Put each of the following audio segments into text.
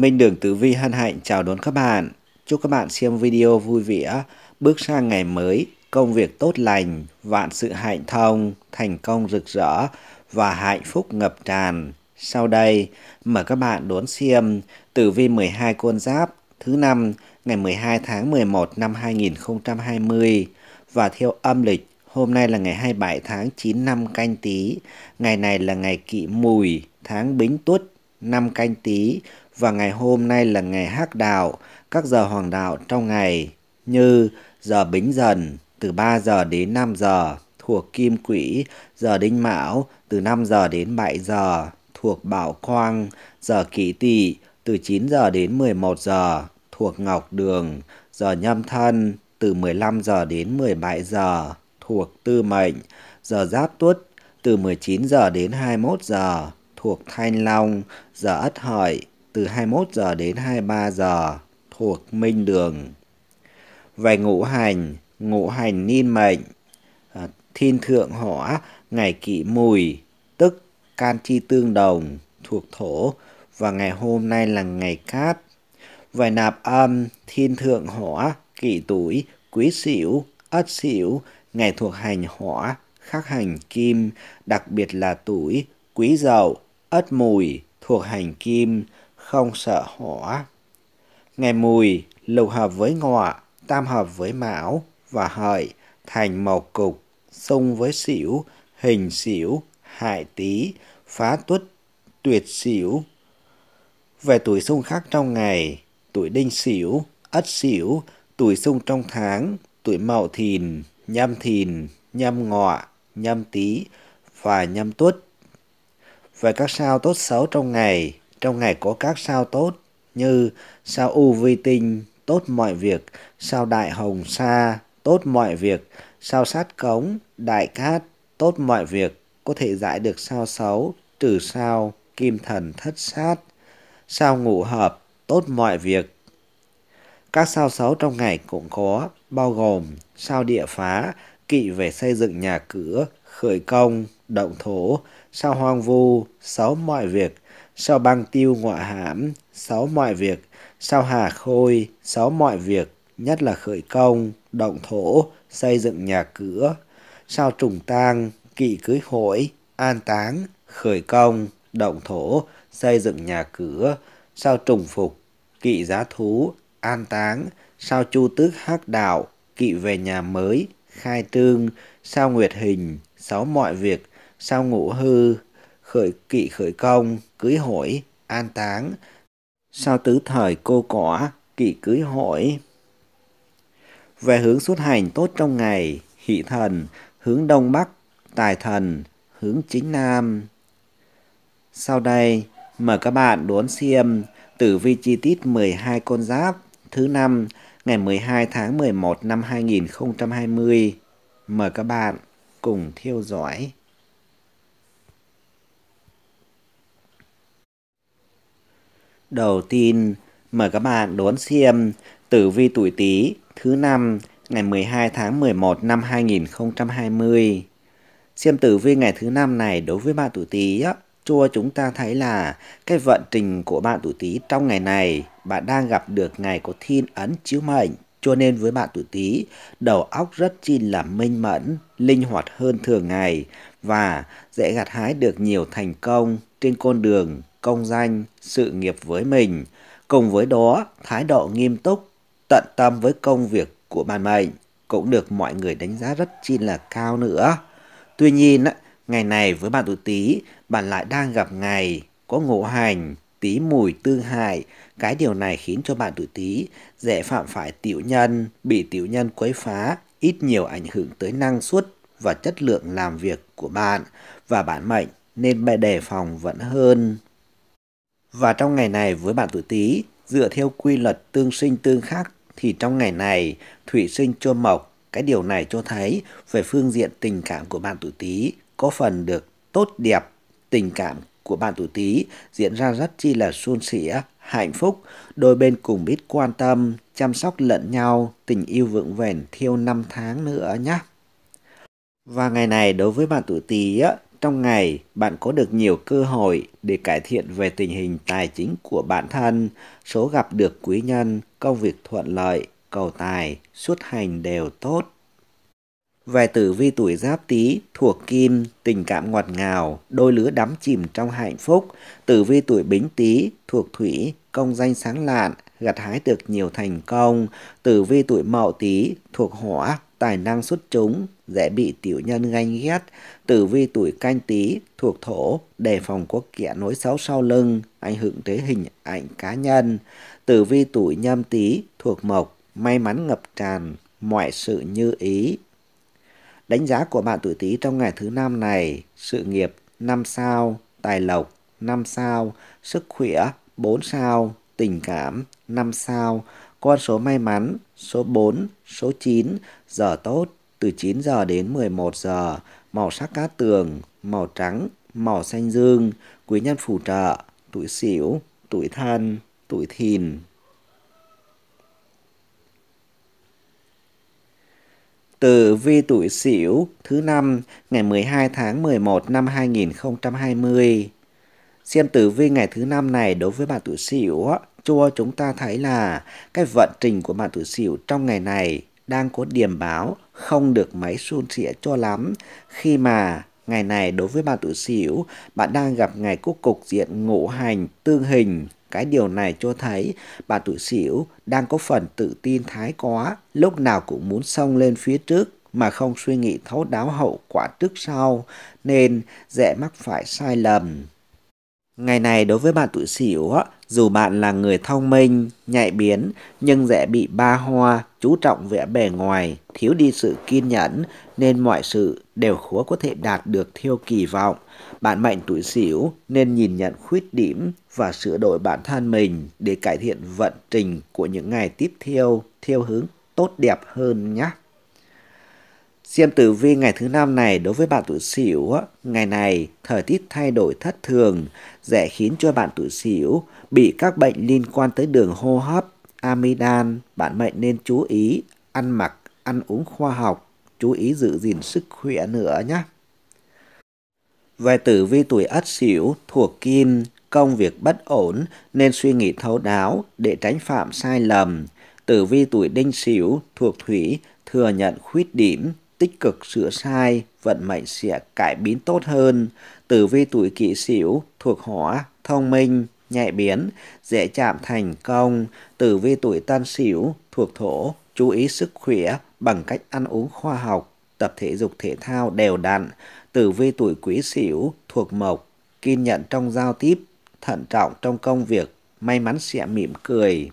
Minh Đường Tử Vi hân hạnh chào đón các bạn. Chúc các bạn xem video vui vẻ, bước sang ngày mới, công việc tốt lành, vạn sự hạnh thông, thành công rực rỡ và hạnh phúc ngập tràn. Sau đây, mời các bạn đón xem Tử Vi 12 con giáp thứ năm ngày 12 tháng 11 năm 2020 và theo âm lịch Hôm nay là ngày 27 tháng 9 năm canh tí, ngày này là ngày kỵ mùi, tháng bính tuất năm canh tý và ngày hôm nay là ngày hắc đạo, các giờ hoàng đạo trong ngày như giờ bính dần từ 3 giờ đến 5 giờ thuộc kim quỹ, giờ đinh mão từ 5 giờ đến 7 giờ thuộc bảo quang, giờ kỷ tỵ từ 9 giờ đến 11 giờ thuộc ngọc đường, giờ nhâm thân từ 15 giờ đến 17 giờ thuộc tư mệnh, giờ giáp tuất từ 19 giờ đến 21 giờ thuộc Thanh Long, giờ Ất Hợi từ 21 giờ đến 23 giờ thuộc Minh Đường. Về ngũ hành, ngũ hành niên mệnh, à, thiên thượng hỏa, ngày kỵ mùi, tức can chi tương đồng thuộc thổ và ngày hôm nay là ngày cát. Về nạp âm, thiên thượng hỏa, kỵ tuổi, quý sửu, ất sửu, ngày thuộc hành hỏa, khắc hành kim, đặc biệt là tuổi, quý dậu, ất mùi thuộc hành kim, không sợ hỏa. Ngày mùi lục hợp với ngọ, tam hợp với mão và hợi thành màu cục, xung với xỉu, hình xỉu, hại tý, phá tuất, tuyệt xỉu. Về tuổi xung khác trong ngày, tuổi đinh xỉu, ất xỉu, tuổi xung trong tháng, tuổi mậu thìn, nhâm thìn, nhâm ngọ, nhâm tý và nhâm tuất về các sao tốt xấu trong ngày. Trong ngày có các sao tốt như sao U Vi Tinh tốt mọi việc, sao Đại Hồng Sa tốt mọi việc, sao Sát Cống, Đại Cát tốt mọi việc, có thể giải được sao xấu trừ sao Kim Thần Thất Sát, sao Ngũ Hợp tốt mọi việc. Các sao xấu trong ngày cũng có, bao gồm sao địa phá, kỵ về xây dựng nhà cửa, khởi công, động thổ, sao hoang vu, sáu mọi việc, sao băng tiêu ngoại hãm, sáu mọi việc, sao hà khôi, sáu mọi việc, nhất là khởi công, động thổ, xây dựng nhà cửa, sao trùng tang, kỵ cưới hội, an táng, khởi công, động thổ, xây dựng nhà cửa, sao trùng phục, kỵ giá thú, an táng, sao chu tước hắc đạo, kỵ về nhà mới, khai trương, sao nguyệt hình, sáu mọi việc, sau ngũ hư, khởi kỵ khởi công, cưới hỏi, an táng, sau tứ thời cô quả kỵ cưới hỏi. Về hướng xuất hành tốt trong ngày, hỷ thần, hướng đông bắc, tài thần, hướng chính nam. Sau đây, mời các bạn đón xem tử vi chi tiết 12 con giáp thứ năm ngày 12 tháng 11 năm 2020. Mời các bạn cùng theo dõi. Đầu tiên, mời các bạn đón xem Tử vi tuổi Tý thứ năm ngày 12 tháng 11 năm 2020. Xem tử vi ngày thứ năm này đối với bạn tuổi Tý á, cho chúng ta thấy là cái vận trình của bạn tuổi Tý trong ngày này, bạn đang gặp được ngày có thiên ấn chiếu mệnh. Cho nên với bạn tuổi Tý, đầu óc rất chi là minh mẫn, linh hoạt hơn thường ngày và dễ gặt hái được nhiều thành công trên con đường công danh, sự nghiệp với mình. Cùng với đó, thái độ nghiêm túc, tận tâm với công việc của bạn mệnh cũng được mọi người đánh giá rất chi là cao nữa. Tuy nhiên, ngày này với bạn tuổi Tý, bạn lại đang gặp ngày có ngộ hành, tí mùi tương hại. Cái điều này khiến cho bạn tuổi Tý dễ phạm phải tiểu nhân, bị tiểu nhân quấy phá, ít nhiều ảnh hưởng tới năng suất và chất lượng làm việc của bạn và bản mệnh nên bạn đề phòng vẫn hơn. Và trong ngày này với bạn tuổi Tý, dựa theo quy luật tương sinh tương khắc thì trong ngày này thủy sinh cho mộc, cái điều này cho thấy về phương diện tình cảm của bạn tuổi Tý có phần được tốt đẹp, tình cảm của bạn tuổi Tý diễn ra rất chi là suôn sẻ, hạnh phúc, đôi bên cùng biết quan tâm, chăm sóc lẫn nhau, tình yêu vững bền thiêu năm tháng nữa nhé. Và ngày này đối với bạn tuổi Tý á trong ngày bạn có được nhiều cơ hội để cải thiện về tình hình tài chính của bản thân số gặp được quý nhân công việc thuận lợi cầu tài xuất hành đều tốt về tử vi tuổi giáp tý thuộc kim, tình cảm ngọt ngào, đôi lứa đắm chìm trong hạnh phúc. Tử vi tuổi bính tý thuộc thủy, công danh sáng lạn, gặt hái được nhiều thành công. Tử vi tuổi mậu tý thuộc hỏa, tài năng xuất chúng, dễ bị tiểu nhân ganh ghét, tử vi tuổi canh tí, thuộc thổ, đề phòng quốc kẻ nối xấu sau lưng, ảnh hưởng tới hình ảnh cá nhân. Tử vi tuổi nhâm tí, thuộc mộc, may mắn ngập tràn, mọi sự như ý. Đánh giá của bạn tuổi tí trong ngày thứ năm này, sự nghiệp 5 sao, tài lộc 5 sao, sức khỏe 4 sao, tình cảm 5 sao, con số may mắn số 4, số 9, giờ tốt từ 9 giờ đến 11 giờ, màu sắc cát tường, màu trắng, màu xanh dương, quý nhân phù trợ, tuổi xỉu, tuổi thân, tuổi thìn. Tử vi tuổi Sửu thứ năm ngày 12 tháng 11 năm 2020. Xem tử vi ngày thứ năm này đối với bạn tuổi Sửu cho chúng ta thấy là cái vận trình của bạn tuổi Sửu trong ngày này đang có điểm báo không được máy xun xỉa cho lắm khi mà ngày này đối với bạn tuổi sửu bạn đang gặp ngày quốc cục diện ngũ hành tương hình cái điều này cho thấy bạn tuổi sửu đang có phần tự tin thái quá lúc nào cũng muốn xông lên phía trước mà không suy nghĩ thấu đáo hậu quả trước sau nên dễ mắc phải sai lầm Ngày này đối với bạn tuổi sửu, dù bạn là người thông minh, nhạy biến nhưng dễ bị ba hoa, chú trọng vẻ bề ngoài, thiếu đi sự kiên nhẫn nên mọi sự đều khó có thể đạt được theo kỳ vọng. Bạn mệnh tuổi sửu nên nhìn nhận khuyết điểm và sửa đổi bản thân mình để cải thiện vận trình của những ngày tiếp theo theo hướng tốt đẹp hơn nhé xem tử vi ngày thứ năm này đối với bạn tuổi Sửu, ngày này thời tiết thay đổi thất thường dễ khiến cho bạn tuổi Sửu bị các bệnh liên quan tới đường hô hấp, amidan, bạn mệnh nên chú ý ăn mặc, ăn uống khoa học, chú ý giữ gìn sức khỏe nữa nhé. Về tử vi tuổi Ất Sửu thuộc Kim, công việc bất ổn nên suy nghĩ thấu đáo để tránh phạm sai lầm. Tử vi tuổi Đinh Sửu thuộc Thủy thừa nhận khuyết điểm tích cực sửa sai, vận mệnh sẽ cải biến tốt hơn. Tử vi tuổi kỷ sửu thuộc hỏa, thông minh, nhạy biến, dễ chạm thành công. Tử vi tuổi tân sửu thuộc thổ, chú ý sức khỏe bằng cách ăn uống khoa học, tập thể dục thể thao đều đặn. Tử vi tuổi quý sửu thuộc mộc, kiên nhẫn trong giao tiếp, thận trọng trong công việc, may mắn sẽ mỉm cười.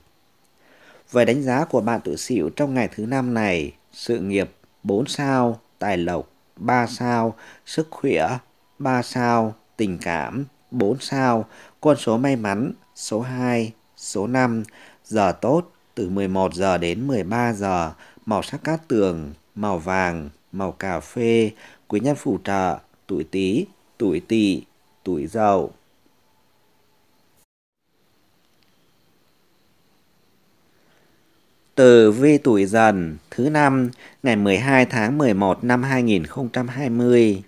Về đánh giá của bạn tuổi sửu trong ngày thứ năm này, sự nghiệp 4 sao, tài lộc 3 sao, sức khỏe 3 sao, tình cảm 4 sao, con số may mắn số 2, số 5, giờ tốt từ 11 giờ đến 13 giờ, màu sắc cát tường, màu vàng, màu cà phê, quý nhân phù trợ, tuổi Tý, tuổi Tỵ, tuổi Dậu. Từ vi tuổi dần thứ năm ngày 12 tháng 11 năm 2020.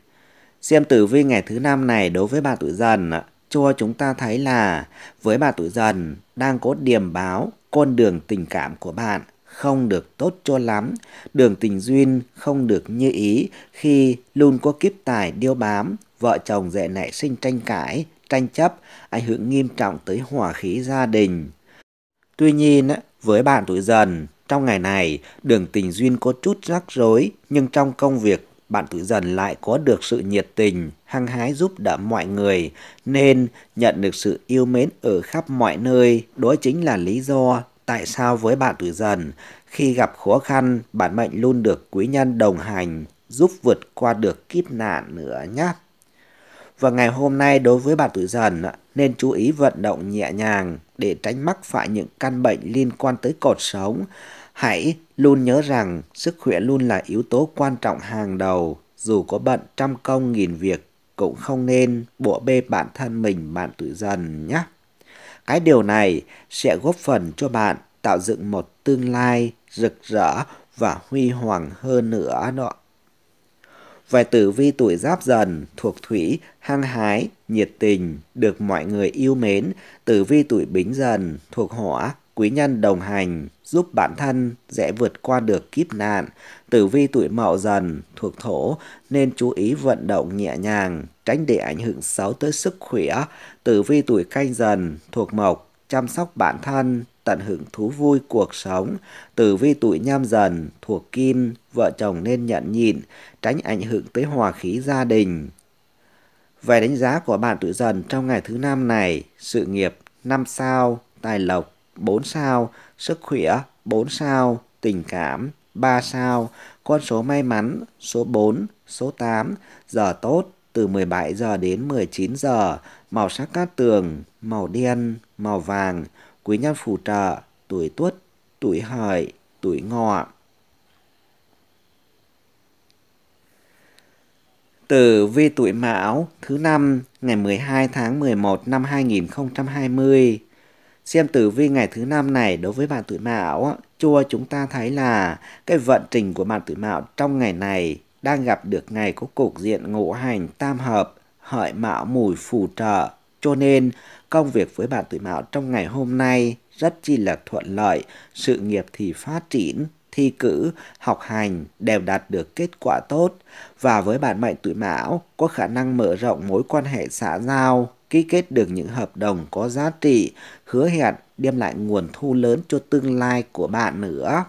Xem tử vi ngày thứ năm này đối với bà tuổi dần cho chúng ta thấy là với bà tuổi dần đang có điểm báo con đường tình cảm của bạn không được tốt cho lắm, đường tình duyên không được như ý khi luôn có kiếp tài điêu bám, vợ chồng dễ nảy sinh tranh cãi, tranh chấp, ảnh hưởng nghiêm trọng tới hòa khí gia đình. Tuy nhiên, với bạn tuổi dần, trong ngày này, đường tình duyên có chút rắc rối, nhưng trong công việc, bạn tuổi dần lại có được sự nhiệt tình, hăng hái giúp đỡ mọi người, nên nhận được sự yêu mến ở khắp mọi nơi. Đó chính là lý do tại sao với bạn tuổi dần, khi gặp khó khăn, bản mệnh luôn được quý nhân đồng hành, giúp vượt qua được kiếp nạn nữa nhé. Và ngày hôm nay đối với bạn tuổi dần nên chú ý vận động nhẹ nhàng để tránh mắc phải những căn bệnh liên quan tới cột sống. Hãy luôn nhớ rằng sức khỏe luôn là yếu tố quan trọng hàng đầu, dù có bận trăm công nghìn việc cũng không nên bộ bê bản thân mình bạn tự dần nhé. Cái điều này sẽ góp phần cho bạn tạo dựng một tương lai rực rỡ và huy hoàng hơn nữa đó. Về tử vi tuổi giáp dần thuộc thủy hăng hái, nhiệt tình, được mọi người yêu mến, tử vi tuổi bính dần, thuộc hỏa, quý nhân đồng hành, giúp bản thân dễ vượt qua được kiếp nạn. Tử vi tuổi mậu dần, thuộc thổ, nên chú ý vận động nhẹ nhàng, tránh để ảnh hưởng xấu tới sức khỏe. Tử vi tuổi canh dần, thuộc mộc, chăm sóc bản thân, tận hưởng thú vui cuộc sống. Tử vi tuổi nhâm dần, thuộc kim, vợ chồng nên nhận nhịn, tránh ảnh hưởng tới hòa khí gia đình. Về đánh giá của bạn tuổi dần trong ngày thứ năm này, sự nghiệp 5 sao, tài lộc 4 sao, sức khỏe 4 sao, tình cảm 3 sao, con số may mắn số 4, số 8, giờ tốt từ 17 giờ đến 19 giờ, màu sắc cát tường, màu đen, màu vàng, quý nhân phù trợ, tuổi tuất, tuổi hợi, tuổi ngọ. Tử vi tuổi Mão thứ năm ngày 12 tháng 11 năm 2020. Xem tử vi ngày thứ năm này đối với bạn tuổi Mão, chua chúng ta thấy là cái vận trình của bạn tuổi Mão trong ngày này đang gặp được ngày có cục diện ngũ hành tam hợp, hợi Mão mùi phù trợ. Cho nên, công việc với bạn tuổi Mão trong ngày hôm nay rất chi là thuận lợi, sự nghiệp thì phát triển, thi cử, học hành đều đạt được kết quả tốt và với bạn mệnh tuổi mão có khả năng mở rộng mối quan hệ xã giao, ký kết được những hợp đồng có giá trị, hứa hẹn đem lại nguồn thu lớn cho tương lai của bạn nữa.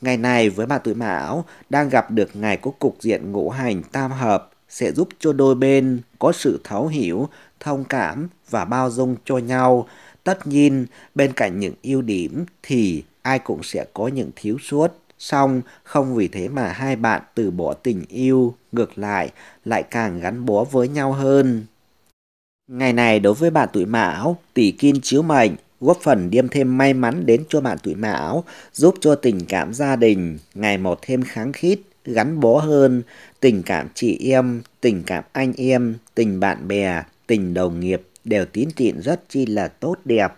Ngày này với bạn tuổi mão đang gặp được ngày có cục diện ngũ hành tam hợp sẽ giúp cho đôi bên có sự thấu hiểu, thông cảm và bao dung cho nhau. Tất nhiên, bên cạnh những ưu điểm thì ai cũng sẽ có những thiếu sót. Song không vì thế mà hai bạn từ bỏ tình yêu, ngược lại lại càng gắn bó với nhau hơn. Ngày này đối với bạn tuổi mão, tỷ kim chiếu mệnh góp phần đem thêm may mắn đến cho bạn tuổi mão, giúp cho tình cảm gia đình ngày một thêm kháng khít, gắn bó hơn, tình cảm chị em, tình cảm anh em, tình bạn bè, tình đồng nghiệp đều tín tịn rất chi là tốt đẹp.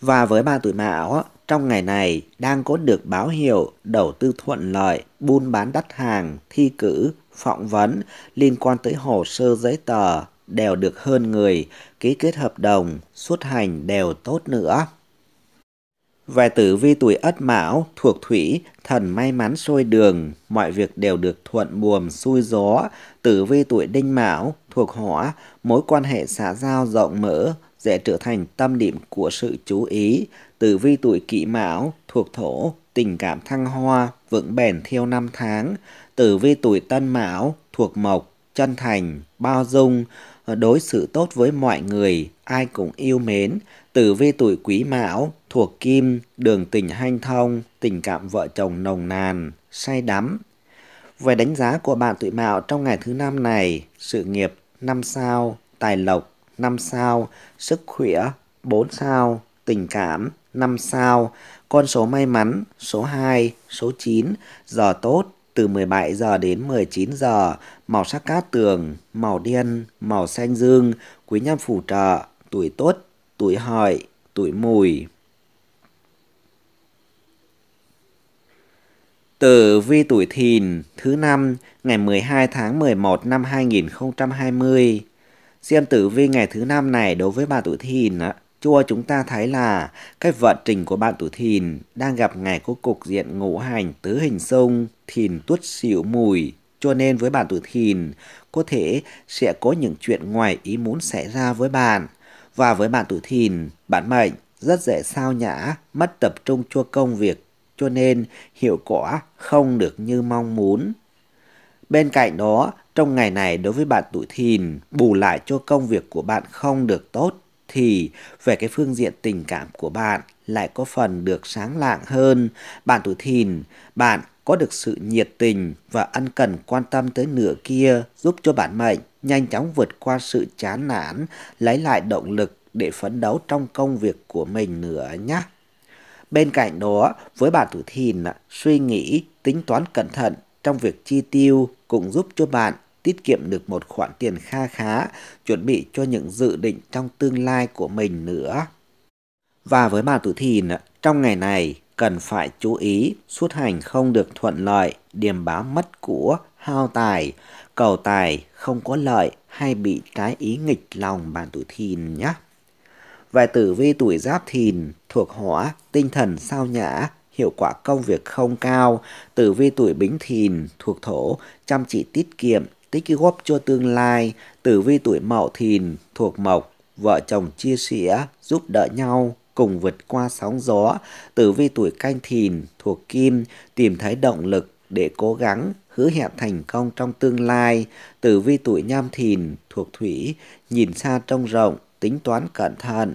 Và với ba tuổi mão, trong ngày này đang có được báo hiệu đầu tư thuận lợi, buôn bán đắt hàng, thi cử, phỏng vấn liên quan tới hồ sơ giấy tờ đều được hơn người, ký kết hợp đồng, xuất hành đều tốt nữa. Về tử vi tuổi Ất Mão thuộc Thủy, thần may mắn sôi đường, mọi việc đều được thuận buồm xuôi gió. Tử vi tuổi Đinh Mão thuộc Hỏa, mối quan hệ xã giao rộng mở, sẽ trở thành tâm điểm của sự chú ý, tử vi tuổi kỷ mão, thuộc thổ, tình cảm thăng hoa, vững bền theo năm tháng, tử vi tuổi tân mão, thuộc mộc, chân thành, bao dung, đối xử tốt với mọi người, ai cũng yêu mến. Tử vi tuổi quý mão, thuộc kim, đường tình hanh thông, tình cảm vợ chồng nồng nàn, say đắm. Về đánh giá của bạn tuổi mão trong ngày thứ năm này, sự nghiệp năm sao, tài lộc 5 sao, sức khỏe 4 sao, tình cảm 5 sao, con số may mắn số 2, số 9, giờ tốt từ 17 giờ đến 19 giờ, màu sắc cát tường, màu đen, màu xanh dương, quý nhân phù trợ, tuổi tốt, tuổi hợi, tuổi mùi. Tử vi tuổi thìn thứ năm ngày 12 tháng 11 năm 2020 Xem tử vi ngày thứ năm này đối với bạn tuổi thìn á, chua chúng ta thấy là cái vận trình của bạn tuổi thìn đang gặp ngày có cục diện ngũ hành tứ hình xung, thìn tuất xỉu mùi. Cho nên với bạn tuổi thìn, có thể sẽ có những chuyện ngoài ý muốn xảy ra với bạn. Và với bạn tuổi thìn, bạn mệnh rất dễ sao nhã, mất tập trung cho công việc, cho nên hiệu quả không được như mong muốn. Bên cạnh đó, trong ngày này đối với bạn tuổi thìn, bù lại cho công việc của bạn không được tốt thì về cái phương diện tình cảm của bạn lại có phần được sáng lạng hơn. Bạn tuổi thìn, bạn có được sự nhiệt tình và ân cần quan tâm tới nửa kia giúp cho bản mệnh nhanh chóng vượt qua sự chán nản, lấy lại động lực để phấn đấu trong công việc của mình nữa nhé. Bên cạnh đó, với bạn tuổi thìn, suy nghĩ, tính toán cẩn thận trong việc chi tiêu cũng giúp cho bạn tiết kiệm được một khoản tiền kha khá, chuẩn bị cho những dự định trong tương lai của mình nữa. Và với bạn tuổi thìn, trong ngày này cần phải chú ý xuất hành không được thuận lợi, điềm báo mất của, hao tài, cầu tài không có lợi hay bị trái ý nghịch lòng bạn tuổi thìn nhé. Vài tử vi tuổi giáp thìn thuộc hỏa, tinh thần sao nhã, hiệu quả công việc không cao, tử vi tuổi bính thìn, thuộc thổ, chăm chỉ tiết kiệm, tích góp cho tương lai, tử vi tuổi mậu thìn, thuộc mộc, vợ chồng chia sẻ, giúp đỡ nhau, cùng vượt qua sóng gió, tử vi tuổi canh thìn, thuộc kim, tìm thấy động lực để cố gắng, hứa hẹn thành công trong tương lai, tử vi tuổi nhâm thìn, thuộc thủy, nhìn xa trông rộng, tính toán cẩn thận,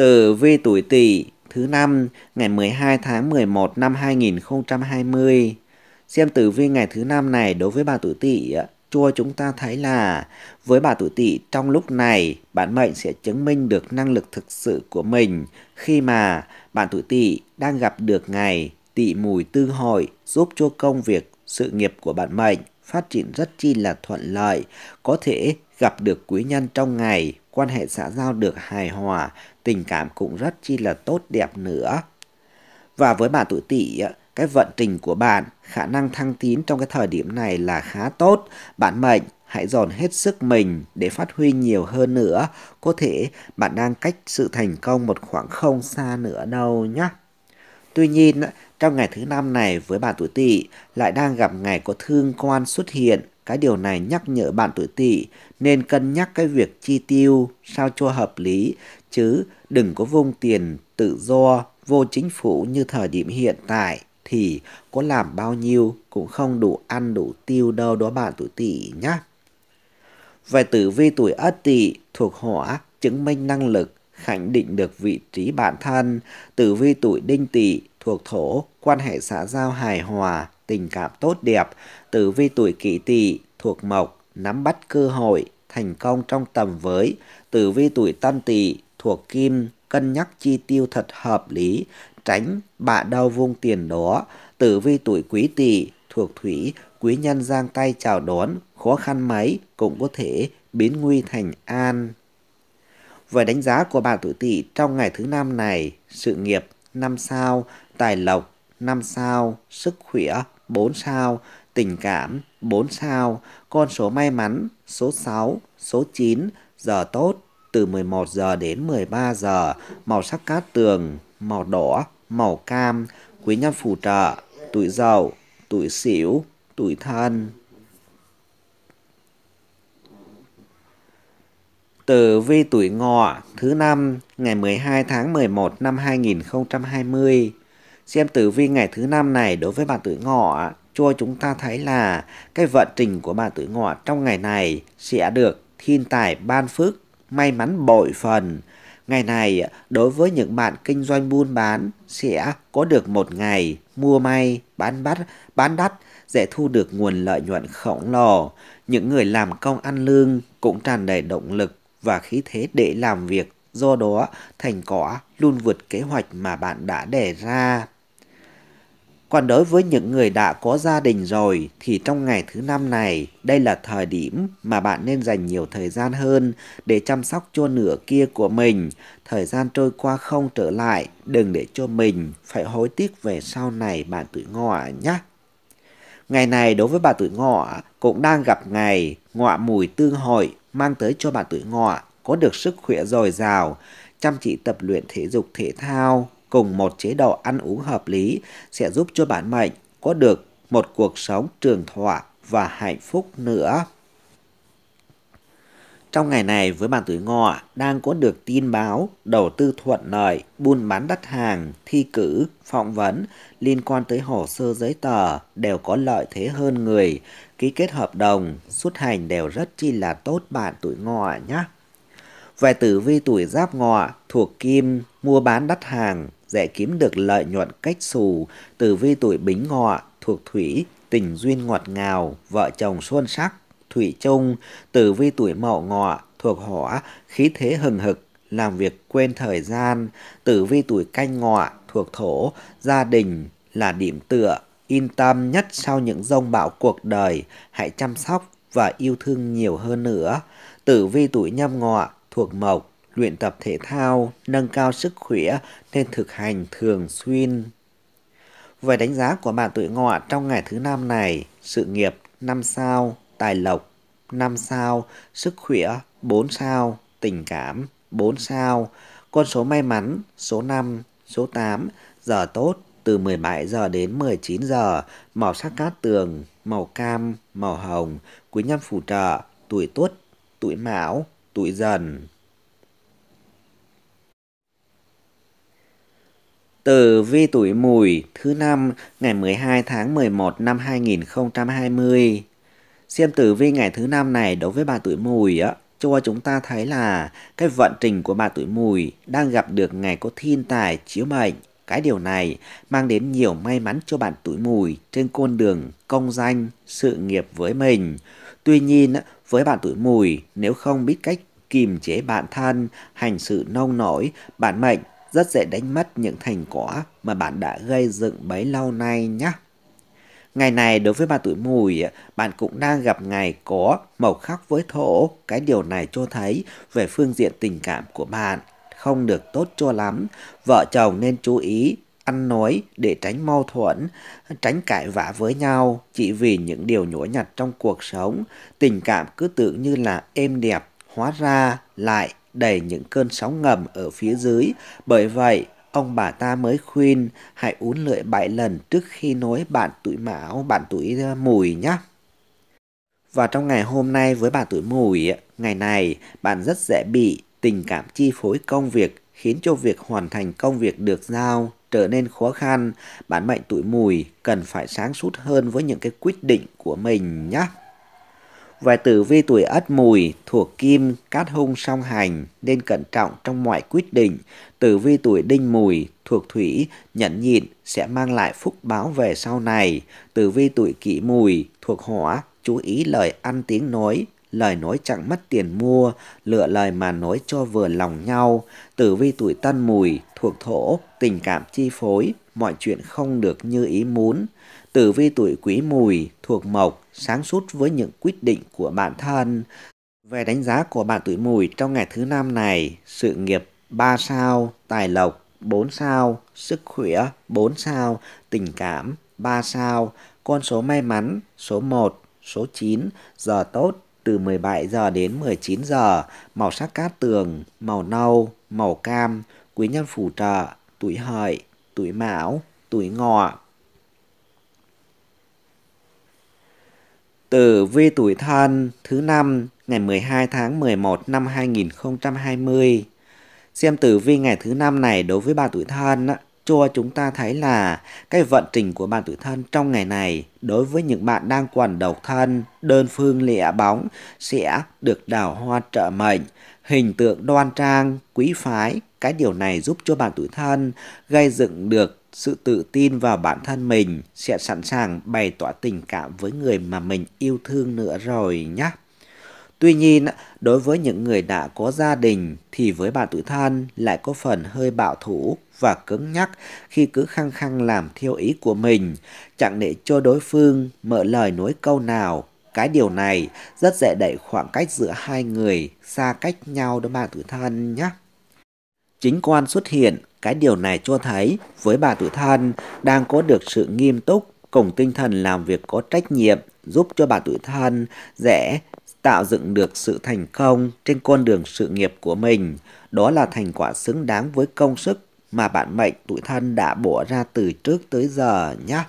tử vi tuổi Tỵ thứ năm ngày 12 tháng 11 năm 2020. Xem tử vi ngày thứ năm này đối với bà tuổi Tỵ chua chúng ta thấy là với bà tuổi Tỵ trong lúc này bạn mệnh sẽ chứng minh được năng lực thực sự của mình khi mà bạn tuổi Tỵ đang gặp được ngày Tỵ mùi tư hội giúp cho công việc sự nghiệp của bạn mệnh phát triển rất chi là thuận lợi, có thể gặp được quý nhân trong ngày, quan hệ xã giao được hài hòa, tình cảm cũng rất chi là tốt đẹp nữa. Và với bạn tuổi tỵ, cái vận trình của bạn, khả năng thăng tín trong cái thời điểm này là khá tốt. Bạn mệnh, hãy dồn hết sức mình để phát huy nhiều hơn nữa. Có thể bạn đang cách sự thành công một khoảng không xa nữa đâu nhé. Tuy nhiên, trong ngày thứ năm này với bạn tuổi tỵ lại đang gặp ngày có thương quan xuất hiện. Cái điều này nhắc nhở bạn tuổi tỵ nên cân nhắc cái việc chi tiêu sao cho hợp lý chứ đừng có vung tiền tự do vô chính phủ như thời điểm hiện tại thì có làm bao nhiêu cũng không đủ ăn đủ tiêu đâu đó bạn tuổi tỵ nhá. Về tử vi tuổi ất tỵ thuộc hỏa chứng minh năng lực khẳng định được vị trí bản thân, tử vi tuổi đinh tỵ thuộc thổ quan hệ xã giao hài hòa, tình cảm tốt đẹp, tử vi tuổi kỷ tỵ thuộc mộc nắm bắt cơ hội thành công trong tầm với, tử vi tuổi tân tỵ thuộc kim cân nhắc chi tiêu thật hợp lý, tránh bạ đau vung tiền đó, tử vi tuổi quý tỵ thuộc thủy, quý nhân giang tay chào đón, khó khăn mấy cũng có thể biến nguy thành an. Về đánh giá của bạn tuổi tỵ trong ngày thứ năm này, sự nghiệp 5 sao, tài lộc 5 sao, sức khỏe 4 sao, tình cảm 4 sao, con số may mắn số 6, số 9, giờ tốt từ 11 giờ đến 13 giờ, màu sắc cát tường, màu đỏ, màu cam, quý nhân phù trợ, tuổi dậu, tuổi sửu, tuổi thân. từ vi tuổi ngọ thứ năm ngày 12 tháng 11 năm 2020. Xem tử vi ngày thứ năm này đối với bạn tuổi ngọ cho chúng ta thấy là cái vận trình của bạn tuổi ngọ trong ngày này sẽ được thiên tài ban phước may mắn bội phần. Ngày này, đối với những bạn kinh doanh buôn bán, sẽ có được một ngày mua may, bán bắt, bán đắt, sẽ thu được nguồn lợi nhuận khổng lồ. Những người làm công ăn lương cũng tràn đầy động lực và khí thế để làm việc. Do đó, thành quả luôn vượt kế hoạch mà bạn đã đề ra. Còn đối với những người đã có gia đình rồi thì trong ngày thứ năm này, đây là thời điểm mà bạn nên dành nhiều thời gian hơn để chăm sóc cho nửa kia của mình. Thời gian trôi qua không trở lại, đừng để cho mình phải hối tiếc về sau này bạn tuổi ngọ nhé. Ngày này đối với bà tuổi ngọ cũng đang gặp ngày ngọ mùi tương hội mang tới cho bà tuổi ngọ có được sức khỏe dồi dào, chăm chỉ tập luyện thể dục thể thao, cùng một chế độ ăn uống hợp lý sẽ giúp cho bạn mệnh có được một cuộc sống trường thọ và hạnh phúc nữa. Trong ngày này với bạn tuổi ngọ đang có được tin báo đầu tư thuận lợi, buôn bán đắt hàng, thi cử, phỏng vấn liên quan tới hồ sơ giấy tờ đều có lợi thế hơn người, ký kết hợp đồng, xuất hành đều rất chi là tốt bạn tuổi ngọ nhé. Về tử vi tuổi giáp ngọ thuộc kim, mua bán đắt hàng, dễ kiếm được lợi nhuận cách xù từ vi tuổi bính ngọ thuộc thủy tình duyên ngọt ngào vợ chồng xuân sắc thủy chung từ vi tuổi mậu ngọ thuộc hỏa khí thế hừng hực làm việc quên thời gian từ vi tuổi canh ngọ thuộc thổ gia đình là điểm tựa yên tâm nhất sau những rông bão cuộc đời hãy chăm sóc và yêu thương nhiều hơn nữa tử vi tuổi nhâm ngọ thuộc mộc luyện tập thể thao, nâng cao sức khỏe nên thực hành thường xuyên. Về đánh giá của bạn tuổi ngọ trong ngày thứ năm này, sự nghiệp 5 sao, tài lộc 5 sao, sức khỏe 4 sao, tình cảm 4 sao, con số may mắn số 5, số 8, giờ tốt từ 17 giờ đến 19 giờ, màu sắc cát tường, màu cam, màu hồng, quý nhân phù trợ, tuổi tuất, tuổi mão, tuổi dần. Tử vi tuổi mùi thứ năm ngày 12 tháng 11 năm 2020. Xem tử vi ngày thứ năm này đối với bà tuổi mùi á, cho chúng ta thấy là cái vận trình của bà tuổi mùi đang gặp được ngày có thiên tài chiếu mệnh. Cái điều này mang đến nhiều may mắn cho bạn tuổi mùi trên con đường công danh, sự nghiệp với mình. Tuy nhiên, với bạn tuổi mùi, nếu không biết cách kiềm chế bản thân, hành sự nông nổi, bản mệnh rất dễ đánh mất những thành quả mà bạn đã gây dựng bấy lâu nay nhé. Ngày này đối với bạn tuổi mùi, bạn cũng đang gặp ngày có màu khắc với thổ. Cái điều này cho thấy về phương diện tình cảm của bạn không được tốt cho lắm. Vợ chồng nên chú ý ăn nói để tránh mâu thuẫn, tránh cãi vã với nhau chỉ vì những điều nhỏ nhặt trong cuộc sống. Tình cảm cứ tưởng như là êm đẹp, hóa ra lại đầy những cơn sóng ngầm ở phía dưới. Bởi vậy, ông bà ta mới khuyên hãy uốn lưỡi bảy lần trước khi nối bạn tuổi mão, bạn tuổi ờ, mùi nhé. Và trong ngày hôm nay với bạn tuổi mùi, ngày này bạn rất dễ bị tình cảm chi phối công việc khiến cho việc hoàn thành công việc được giao trở nên khó khăn. Bạn mệnh tuổi mùi cần phải sáng suốt hơn với những cái quyết định của mình nhé và tử vi tuổi ất mùi thuộc kim cát hung song hành nên cẩn trọng trong mọi quyết định. Tử vi tuổi đinh mùi thuộc thủy nhẫn nhịn sẽ mang lại phúc báo về sau này. Tử vi tuổi kỷ mùi thuộc hỏa chú ý lời ăn tiếng nói lời nói chẳng mất tiền mua, lựa lời mà nói cho vừa lòng nhau, tử vi tuổi tân mùi, thuộc thổ, tình cảm chi phối, mọi chuyện không được như ý muốn, tử vi tuổi quý mùi, thuộc mộc, sáng suốt với những quyết định của bản thân. Về đánh giá của bạn tuổi mùi trong ngày thứ năm này, sự nghiệp 3 sao, tài lộc 4 sao, sức khỏe 4 sao, tình cảm 3 sao, con số may mắn số 1, số 9, giờ tốt từ 17 giờ đến 19 giờ, màu sắc cát tường, màu nâu, màu cam, quý nhân phù trợ, tuổi hợi, tuổi mão, tuổi ngọ. Tử vi tuổi thân thứ năm ngày 12 tháng 11 năm 2020. Xem tử vi ngày thứ năm này đối với bạn tuổi thân cho chúng ta thấy là cái vận trình của bạn tuổi thân trong ngày này đối với những bạn đang còn độc thân, đơn phương lẻ bóng sẽ được đào hoa trợ mệnh, hình tượng đoan trang, quý phái. Cái điều này giúp cho bạn tuổi thân gây dựng được sự tự tin vào bản thân mình sẽ sẵn sàng bày tỏ tình cảm với người mà mình yêu thương nữa rồi nhé. Tuy nhiên, đối với những người đã có gia đình thì với bạn tuổi thân lại có phần hơi bảo thủ và cứng nhắc khi cứ khăng khăng làm theo ý của mình, chẳng để cho đối phương mở lời nói câu nào. Cái điều này rất dễ đẩy khoảng cách giữa hai người xa cách nhau đó bạn tuổi thân nhé. Chính quan xuất hiện cái điều này cho thấy với bà tuổi thân đang có được sự nghiêm túc cùng tinh thần làm việc có trách nhiệm giúp cho bà tuổi thân dễ tạo dựng được sự thành công trên con đường sự nghiệp của mình. Đó là thành quả xứng đáng với công sức mà bạn mệnh tuổi thân đã bỏ ra từ trước tới giờ nhé.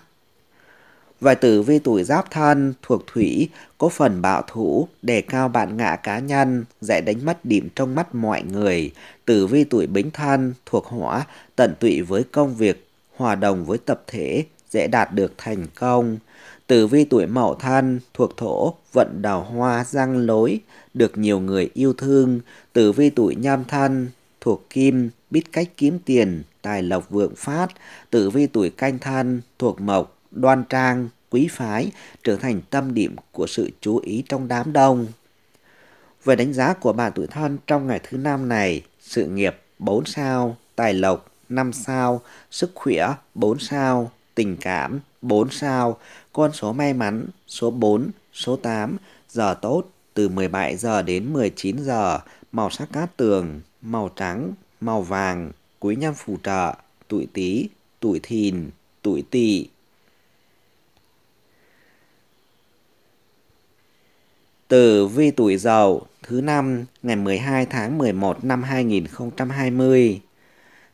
Vài tử vi tuổi giáp thân thuộc thủy có phần bạo thủ, đề cao bản ngã cá nhân, dễ đánh mất điểm trong mắt mọi người, tử vi tuổi bính than thuộc hỏa tận tụy với công việc, hòa đồng với tập thể, dễ đạt được thành công. Tử vi tuổi mậu than thuộc thổ, vận đào hoa răng lối, được nhiều người yêu thương. Tử vi tuổi nhâm than thuộc kim, biết cách kiếm tiền, tài lộc vượng phát. Tử vi tuổi canh than thuộc mộc, đoan trang, quý phái, trở thành tâm điểm của sự chú ý trong đám đông. Về đánh giá của bạn tuổi thân trong ngày thứ năm này, sự nghiệp 4 sao, tài lộc 5 sao, sức khỏe 4 sao, tình cảm 4 sao, con số may mắn số 4, số 8, giờ tốt từ 17 giờ đến 19 giờ, màu sắc cát tường, màu trắng, màu vàng, quý nhân phù trợ, tuổi Tý, tuổi Thìn, tuổi Tỵ. từ vi tuổi giàu thứ năm ngày 12 tháng 11 năm 2020.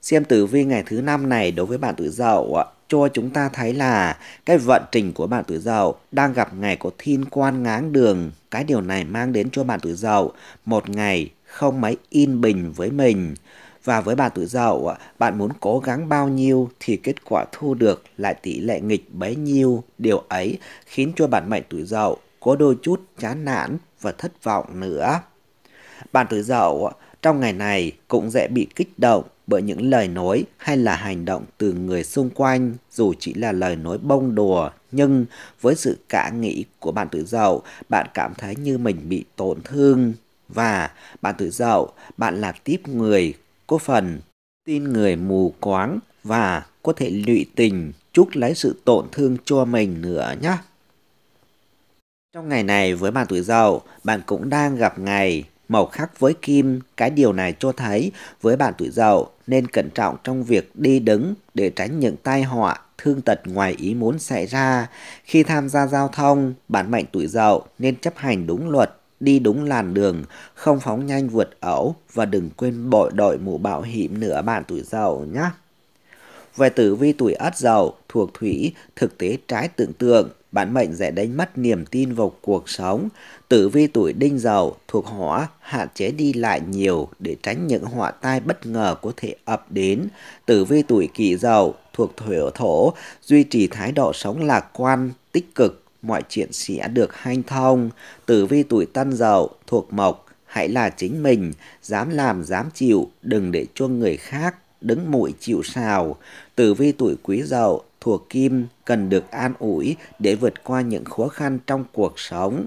Xem tử vi ngày thứ năm này đối với bạn tuổi dậu cho chúng ta thấy là cái vận trình của bạn tuổi dậu đang gặp ngày có thiên quan ngáng đường. Cái điều này mang đến cho bạn tuổi dậu một ngày không mấy yên bình với mình. Và với bạn tuổi dậu, bạn muốn cố gắng bao nhiêu thì kết quả thu được lại tỷ lệ nghịch bấy nhiêu. Điều ấy khiến cho bạn mệnh tuổi dậu có đôi chút chán nản và thất vọng nữa. Bạn tử dậu trong ngày này cũng dễ bị kích động bởi những lời nói hay là hành động từ người xung quanh dù chỉ là lời nói bông đùa nhưng với sự cả nghĩ của bạn tử dậu bạn cảm thấy như mình bị tổn thương và bạn tử dậu bạn là tiếp người có phần tin người mù quáng và có thể lụy tình chuốc lấy sự tổn thương cho mình nữa nhé trong ngày này với bạn tuổi dậu, bạn cũng đang gặp ngày màu khắc với kim. Cái điều này cho thấy với bạn tuổi dậu nên cẩn trọng trong việc đi đứng để tránh những tai họa, thương tật ngoài ý muốn xảy ra. Khi tham gia giao thông, bạn mệnh tuổi dậu nên chấp hành đúng luật, đi đúng làn đường, không phóng nhanh vượt ẩu và đừng quên bội đội mũ bảo hiểm nữa bạn tuổi dậu nhé. Về tử vi tuổi ất dậu thuộc thủy, thực tế trái tưởng tượng, Bản mệnh sẽ đánh mất niềm tin vào cuộc sống. Tử vi tuổi đinh dậu thuộc hỏa hạn chế đi lại nhiều để tránh những họa tai bất ngờ có thể ập đến. Tử vi tuổi kỷ dậu thuộc thủy thổ duy trì thái độ sống lạc quan, tích cực, mọi chuyện sẽ được hanh thông. Tử vi tuổi tân dậu thuộc mộc hãy là chính mình, dám làm dám chịu, đừng để cho người khác đứng mũi chịu sào. Tử vi tuổi quý dậu của Kim cần được an ủi để vượt qua những khó khăn trong cuộc sống.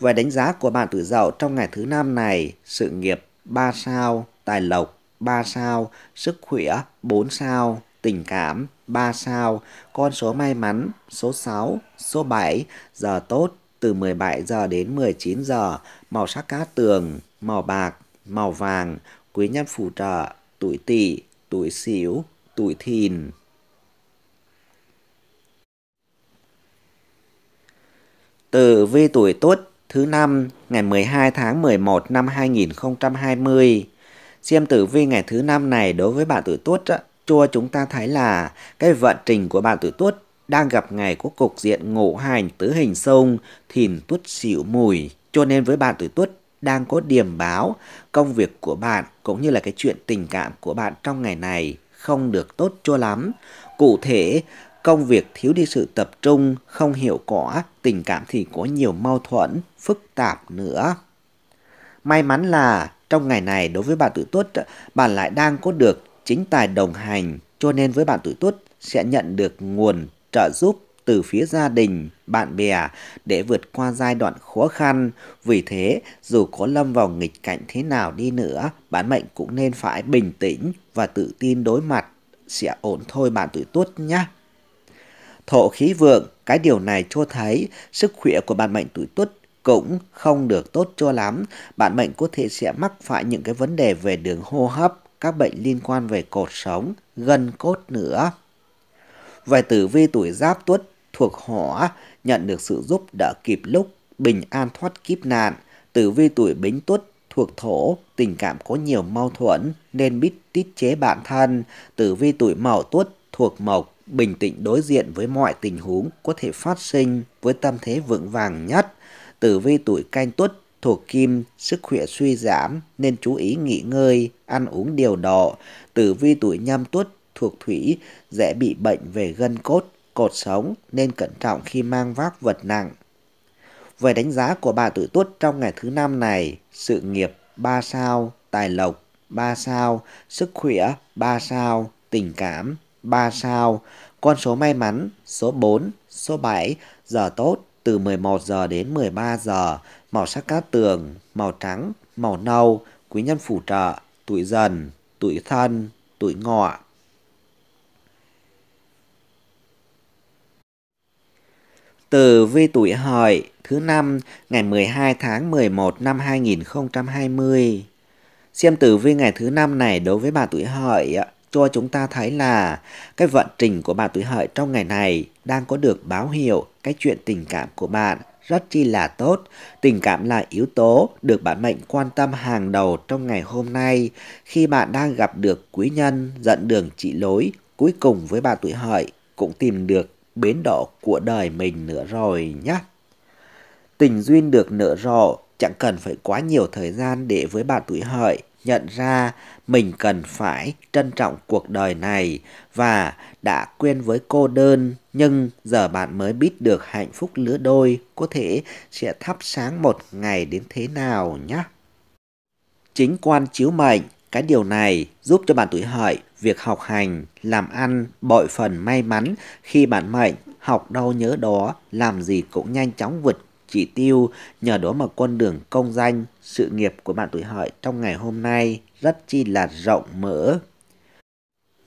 Về đánh giá của bạn tử dậu trong ngày thứ năm này, sự nghiệp 3 sao, tài lộc 3 sao, sức khỏe 4 sao, tình cảm 3 sao, con số may mắn số 6, số 7, giờ tốt từ 17 giờ đến 19 giờ, màu sắc cát tường, màu bạc, màu vàng, quý nhân phù trợ, tuổi tỵ, tuổi sửu, tuổi thìn. Tử vi tuổi Tuất thứ năm ngày 12 tháng 11 năm 2020. Xem tử vi ngày thứ năm này đối với bạn tuổi Tuất cho chúng ta thấy là cái vận trình của bạn tuổi Tuất đang gặp ngày có cục diện ngũ hành tứ hình sông thìn tuất xỉu mùi cho nên với bạn tuổi tuất đang có điểm báo công việc của bạn cũng như là cái chuyện tình cảm của bạn trong ngày này không được tốt cho lắm. Cụ thể, công việc thiếu đi sự tập trung, không hiệu quả, tình cảm thì có nhiều mâu thuẫn, phức tạp nữa. May mắn là trong ngày này đối với bạn tuổi tuất, bạn lại đang có được chính tài đồng hành, cho nên với bạn tuổi tuất sẽ nhận được nguồn trợ giúp từ phía gia đình, bạn bè để vượt qua giai đoạn khó khăn. Vì thế, dù có lâm vào nghịch cảnh thế nào đi nữa, bản mệnh cũng nên phải bình tĩnh và tự tin đối mặt. Sẽ ổn thôi bạn tuổi tuất nhé thọ khí vượng, cái điều này cho thấy sức khỏe của bạn mệnh tuổi tuất cũng không được tốt cho lắm. Bạn mệnh có thể sẽ mắc phải những cái vấn đề về đường hô hấp, các bệnh liên quan về cột sống, gân cốt nữa. Về tử vi tuổi giáp tuất thuộc hỏa nhận được sự giúp đỡ kịp lúc, bình an thoát kiếp nạn. Tử vi tuổi bính tuất thuộc thổ, tình cảm có nhiều mâu thuẫn nên biết tiết chế bản thân. Tử vi tuổi mậu tuất thuộc mộc, bình tĩnh đối diện với mọi tình huống có thể phát sinh với tâm thế vững vàng nhất. Tử vi tuổi canh tuất thuộc kim, sức khỏe suy giảm nên chú ý nghỉ ngơi, ăn uống điều độ. Tử vi tuổi nhâm tuất thuộc thủy dễ bị bệnh về gân cốt, cột sống nên cẩn trọng khi mang vác vật nặng. Về đánh giá của bà tuổi tuất trong ngày thứ năm này, sự nghiệp 3 sao, tài lộc 3 sao, sức khỏe 3 sao, tình cảm 3 sao, con số may mắn số 4, số 7, giờ tốt từ 11 giờ đến 13 giờ, màu sắc cát tường, màu trắng, màu nâu, quý nhân phù trợ, tuổi dần, tuổi thân, tuổi ngọ. Từ vi tuổi hợi thứ năm ngày 12 tháng 11 năm 2020. Xem tử vi ngày thứ năm này đối với bà tuổi hợi ạ cho chúng ta thấy là cái vận trình của bạn tuổi hợi trong ngày này đang có được báo hiệu cái chuyện tình cảm của bạn rất chi là tốt. Tình cảm là yếu tố được bản mệnh quan tâm hàng đầu trong ngày hôm nay khi bạn đang gặp được quý nhân dẫn đường chỉ lối cuối cùng với bạn tuổi hợi cũng tìm được bến đỗ của đời mình nữa rồi nhé. Tình duyên được nở rộ chẳng cần phải quá nhiều thời gian để với bạn tuổi hợi nhận ra mình cần phải trân trọng cuộc đời này và đã quên với cô đơn nhưng giờ bạn mới biết được hạnh phúc lứa đôi có thể sẽ thắp sáng một ngày đến thế nào nhé. Chính quan chiếu mệnh, cái điều này giúp cho bạn tuổi hợi việc học hành, làm ăn bội phần may mắn khi bạn mệnh học đâu nhớ đó, làm gì cũng nhanh chóng vượt chỉ tiêu, nhờ đó mà con đường công danh, sự nghiệp của bạn tuổi hợi trong ngày hôm nay rất chi là rộng mở.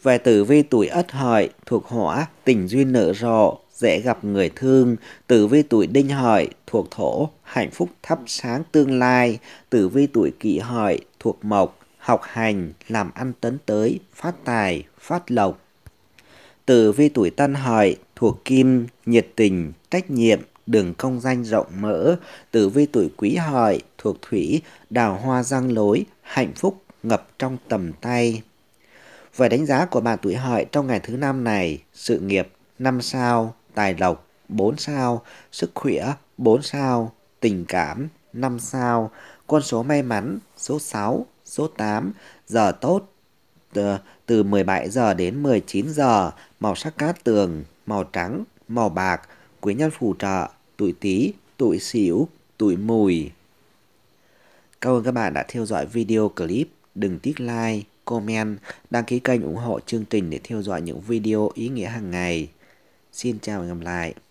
Về tử vi tuổi ất hợi thuộc hỏa, tình duyên nở rộ, dễ gặp người thương. Tử vi tuổi đinh hợi thuộc thổ, hạnh phúc thắp sáng tương lai. Tử vi tuổi kỷ hợi thuộc mộc, học hành, làm ăn tấn tới, phát tài, phát lộc. Tử vi tuổi tân hợi thuộc kim, nhiệt tình, trách nhiệm, đường công danh rộng mở, tử vi tuổi quý hợi, thuộc thủy, đào hoa răng lối, hạnh phúc ngập trong tầm tay. Về đánh giá của bạn tuổi hợi trong ngày thứ năm này, sự nghiệp 5 sao, tài lộc 4 sao, sức khỏe 4 sao, tình cảm 5 sao, con số may mắn số 6, số 8, giờ tốt ờ, từ, từ 17 giờ đến 19 giờ, màu sắc cát tường, màu trắng, màu bạc, quý nhân phù trợ, tuổi Tý, tuổi Sửu, tuổi Mùi. Cảm ơn các bạn đã theo dõi video clip. Đừng tiếc like, comment, đăng ký kênh ủng hộ chương trình để theo dõi những video ý nghĩa hàng ngày. Xin chào và hẹn gặp lại.